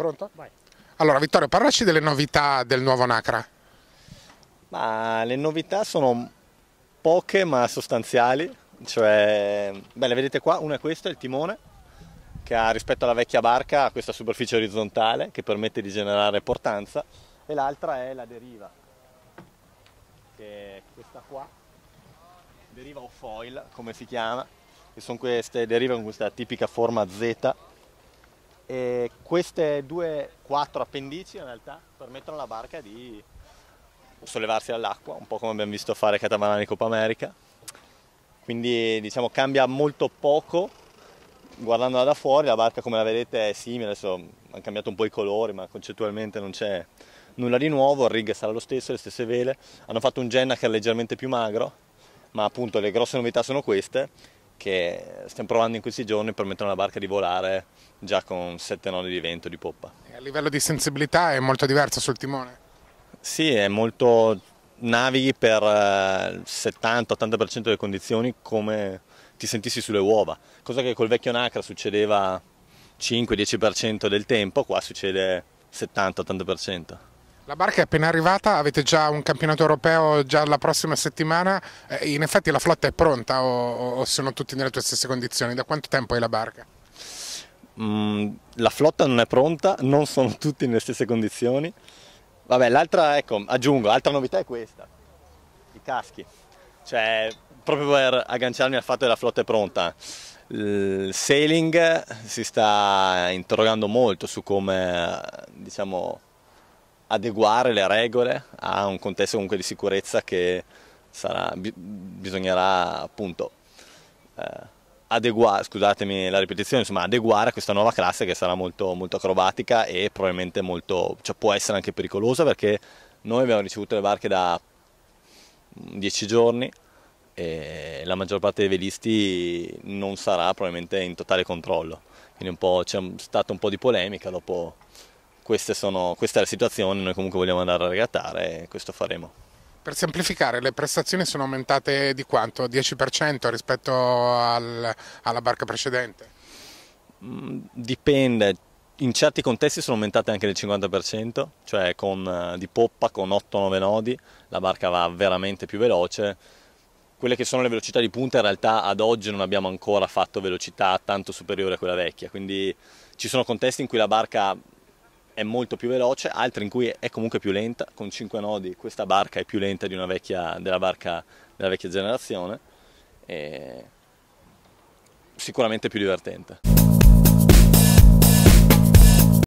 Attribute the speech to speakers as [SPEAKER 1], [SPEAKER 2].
[SPEAKER 1] Pronto? Vai. Allora Vittorio, parlaci delle novità del nuovo Nacra.
[SPEAKER 2] Ma le novità sono poche ma sostanziali, cioè, beh, le vedete qua, una è questa, il timone, che ha rispetto alla vecchia barca questa superficie orizzontale che permette di generare portanza, e l'altra è la deriva, che è questa qua, deriva o foil come si chiama, che sono queste derive con questa tipica forma Z e queste due, quattro appendici in realtà permettono alla barca di sollevarsi dall'acqua, un po' come abbiamo visto fare catamarani Copa America. Quindi diciamo cambia molto poco guardandola da fuori, la barca come la vedete è simile, adesso hanno cambiato un po' i colori, ma concettualmente non c'è nulla di nuovo, il rig sarà lo stesso, le stesse vele, hanno fatto un Jenna che è leggermente più magro, ma appunto le grosse novità sono queste che stiamo provando in questi giorni permettono alla barca di volare già con 7 nodi di vento di poppa.
[SPEAKER 1] E a livello di sensibilità è molto diversa sul timone?
[SPEAKER 2] Sì, è molto navighi per il eh, 70-80% delle condizioni come ti sentissi sulle uova, cosa che col vecchio Nacra succedeva 5-10% del tempo, qua succede 70-80%.
[SPEAKER 1] La barca è appena arrivata, avete già un campionato europeo già la prossima settimana, eh, in effetti la flotta è pronta o, o sono tutti nelle tue stesse condizioni? Da quanto tempo hai la barca?
[SPEAKER 2] Mm, la flotta non è pronta, non sono tutti nelle stesse condizioni. Vabbè, l'altra, ecco, aggiungo, l'altra novità è questa, i caschi. Cioè, proprio per agganciarmi al fatto che la flotta è pronta. Il sailing si sta interrogando molto su come, diciamo, adeguare le regole a un contesto comunque di sicurezza che sarà, bisognerà appunto eh, adeguare, scusatemi la ripetizione, insomma adeguare a questa nuova classe che sarà molto, molto acrobatica e probabilmente molto, cioè può essere anche pericolosa perché noi abbiamo ricevuto le barche da mm, dieci giorni e la maggior parte dei velisti non sarà probabilmente in totale controllo, quindi c'è stata un po' di polemica dopo sono, questa è la situazione, noi comunque vogliamo andare a regattare e questo faremo.
[SPEAKER 1] Per semplificare, le prestazioni sono aumentate di quanto? 10% rispetto al, alla barca precedente?
[SPEAKER 2] Mm, dipende, in certi contesti sono aumentate anche del 50%, cioè con, eh, di poppa con 8-9 nodi la barca va veramente più veloce. Quelle che sono le velocità di punta in realtà ad oggi non abbiamo ancora fatto velocità tanto superiore a quella vecchia, quindi ci sono contesti in cui la barca è molto più veloce, altre in cui è comunque più lenta, con 5 nodi questa barca è più lenta di una vecchia, della barca della vecchia generazione, e sicuramente più divertente.